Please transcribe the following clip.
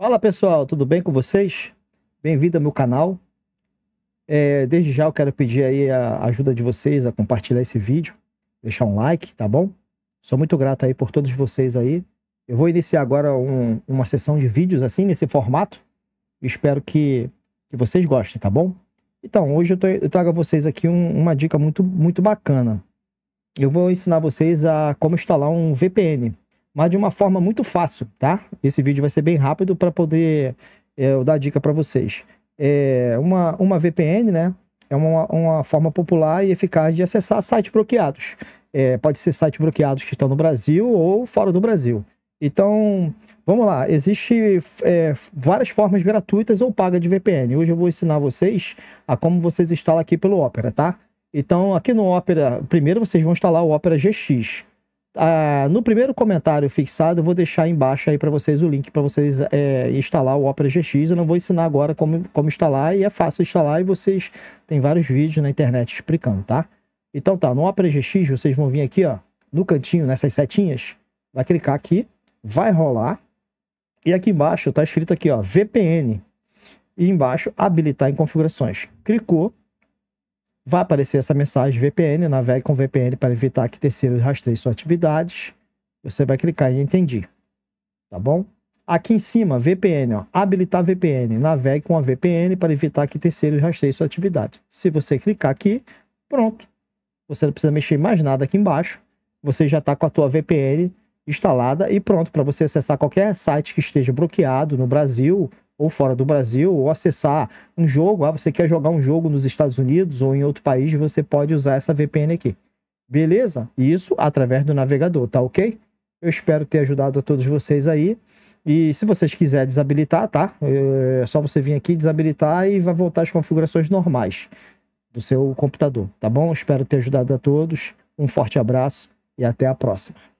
Fala pessoal, tudo bem com vocês? Bem-vindo ao meu canal. É, desde já eu quero pedir aí a ajuda de vocês a compartilhar esse vídeo, deixar um like, tá bom? Sou muito grato aí por todos vocês aí. Eu vou iniciar agora um, uma sessão de vídeos assim, nesse formato. Espero que, que vocês gostem, tá bom? Então, hoje eu, tô, eu trago a vocês aqui um, uma dica muito, muito bacana. Eu vou ensinar vocês a como instalar um VPN, mas de uma forma muito fácil, tá? Esse vídeo vai ser bem rápido para poder é, eu dar dica para vocês. É uma, uma VPN, né? É uma, uma forma popular e eficaz de acessar sites bloqueados. É, pode ser sites bloqueados que estão no Brasil ou fora do Brasil. Então, vamos lá. Existem é, várias formas gratuitas ou pagas de VPN. Hoje eu vou ensinar vocês a como vocês instalam aqui pelo Opera, tá? Então, aqui no Opera, primeiro vocês vão instalar o Opera GX ah, no primeiro comentário fixado, eu vou deixar embaixo aí para vocês o link para vocês é, instalar o Opera GX. Eu não vou ensinar agora como, como instalar e é fácil instalar e vocês tem vários vídeos na internet explicando, tá? Então tá, no Opera GX vocês vão vir aqui, ó, no cantinho, nessas setinhas, vai clicar aqui, vai rolar e aqui embaixo tá escrito aqui, ó, VPN e embaixo habilitar em configurações. Clicou, Vai aparecer essa mensagem VPN, né, navegue com VPN para evitar que terceiros rastreiem suas atividades. Você vai clicar em entendi, tá bom? Aqui em cima, VPN, ó, habilitar VPN, navegue com a VPN para evitar que terceiros rastreiem sua atividade. Se você clicar aqui, pronto. Você não precisa mexer mais nada aqui embaixo. Você já está com a tua VPN instalada e pronto para você acessar qualquer site que esteja bloqueado no Brasil ou fora do Brasil, ou acessar um jogo. Ah, você quer jogar um jogo nos Estados Unidos ou em outro país, você pode usar essa VPN aqui. Beleza? Isso através do navegador, tá ok? Eu espero ter ajudado a todos vocês aí. E se vocês quiserem desabilitar, tá? É só você vir aqui, desabilitar e vai voltar às configurações normais do seu computador, tá bom? Espero ter ajudado a todos. Um forte abraço e até a próxima.